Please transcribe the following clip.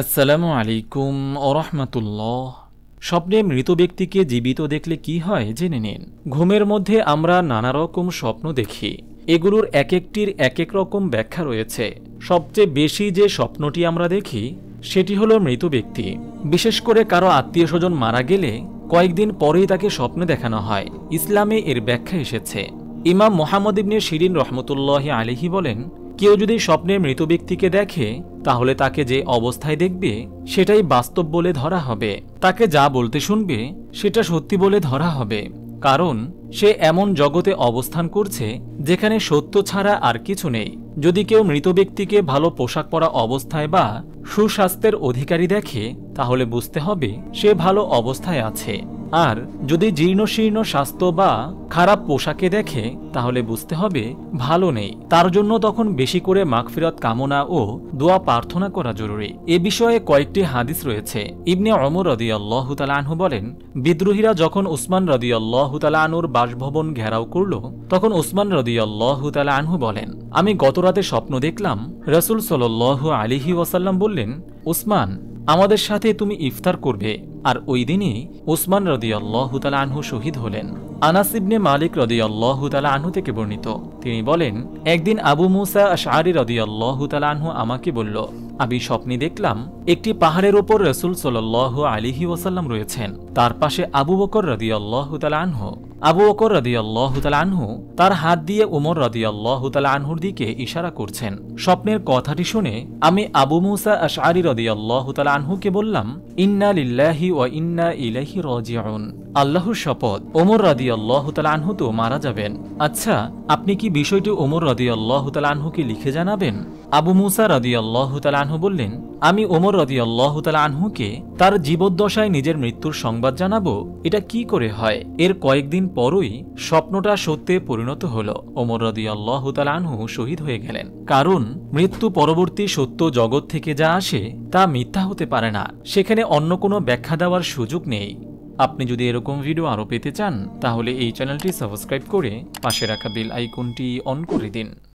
আসসালামু আলাইকুম ওরহমতুল্লাহ স্বপ্নে মৃত ব্যক্তিকে জীবিত দেখলে কি হয় জেনে নিন ঘুমের মধ্যে আমরা নানা রকম স্বপ্ন দেখি এগুলোর এক একটির এক এক রকম ব্যাখ্যা রয়েছে সবচেয়ে বেশি যে স্বপ্নটি আমরা দেখি সেটি হলো মৃত ব্যক্তি বিশেষ করে কারো আত্মীয় স্বজন মারা গেলে কয়েকদিন পরেই তাকে স্বপ্নে দেখানো হয় ইসলামে এর ব্যাখ্যা এসেছে ইমাম মোহাম্মদ ইবনে শিরিন রহমতুল্লাহ আলিহি বলেন কেউ যদি স্বপ্নে মৃত ব্যক্তিকে দেখে তাহলে তাকে যে অবস্থায় দেখবে সেটাই বাস্তব বলে ধরা হবে তাকে যা বলতে শুনবে সেটা সত্যি বলে ধরা হবে কারণ সে এমন জগতে অবস্থান করছে যেখানে সত্য ছাড়া আর কিছু নেই যদি কেউ মৃত ব্যক্তিকে ভালো পোশাক পরা অবস্থায় বা সুস্বাস্থ্যের অধিকারী দেখে তাহলে বুঝতে হবে সে ভালো অবস্থায় আছে আর যদি জীর্ণশীর্ণ স্বাস্থ্য বা খারাপ পোশাকে দেখে তাহলে বুঝতে হবে ভালো নেই তার জন্য তখন বেশি করে মাগফিরত কামনা ও দোয়া প্রার্থনা করা জরুরি এ বিষয়ে কয়েকটি হাদিস রয়েছে ইবনে অমর রদিয়াল্লাহ আনহু বলেন বিদ্রোহীরা যখন উসমান রদিয়াল্লাহ আনহুর বাসভবন ঘেরাও করল তখন উসমান রদিয়াল্লাহ আনহু বলেন আমি গতরাতে স্বপ্ন দেখলাম রসুল সল্লাহ আলিহি ওয়াসাল্লাম বললেন উসমান আমাদের সাথে তুমি ইফতার করবে আর ওই দিনই ওসমান রদিয়াল্লাহতালা আনহু শহীদ হলেন আনাসিবনে মালিক মালিক রদিয়াল্লাহতালা আনহু থেকে বর্ণিত তিনি বলেন একদিন আবু মুসা আশারি রদিয়াল্লাহতালা আনহু আমাকে বলল আমি স্বপ্নে দেখলাম একটি পাহাড়ের ওপর রসুল সাল্লাহ আলিহি ওসাল্লাম রয়েছেন তার পাশে আবু বকর রদিয়াল্লাহতালা আনহু আবু বকর রদিয়াল্লাহতাল আনহু তার হাত দিয়ে উমর রদিয়াল আনহুর দিকে ইশারা করছেন স্বপ্নের কথাটি শুনে আমি আবু মুসা আশআরি রদিয়াল্লাহতাল আনহুকে বললাম ইন্না লিল্লাহি ও ইন্না ইলাহি রজিউন আল্লাহর শপথ ওমর রাদিয়াল্লাহতাল আনহু তো মারা যাবেন আচ্ছা আপনি কি বিষয়টি ওমর রদিয়াল্লাহ তালাহুকে লিখে জানাবেন আবু মুসা রদিয়াল্লাহ তালাহু বললেন আমি ওমর রদিয়াল্লাহ তালাহুকে তার জীবদ্দশায় নিজের মৃত্যুর সংবাদ জানাবো এটা কি করে হয় এর কয়েকদিন পরই স্বপ্নটা সত্যে পরিণত হল ওমর রদিয়াল্লাহ তালাহু শহীদ হয়ে গেলেন কারণ মৃত্যু পরবর্তী সত্য জগৎ থেকে যা আসে তা মিথ্যা হতে পারে না সেখানে অন্য কোনো ব্যাখ্যা দেওয়ার সুযোগ নেই আপনি যদি এরকম ভিডিও আরও পেতে চান তাহলে এই চ্যানেলটি সাবস্ক্রাইব করে পাশে রাখা বেল আইকনটি অন করে দিন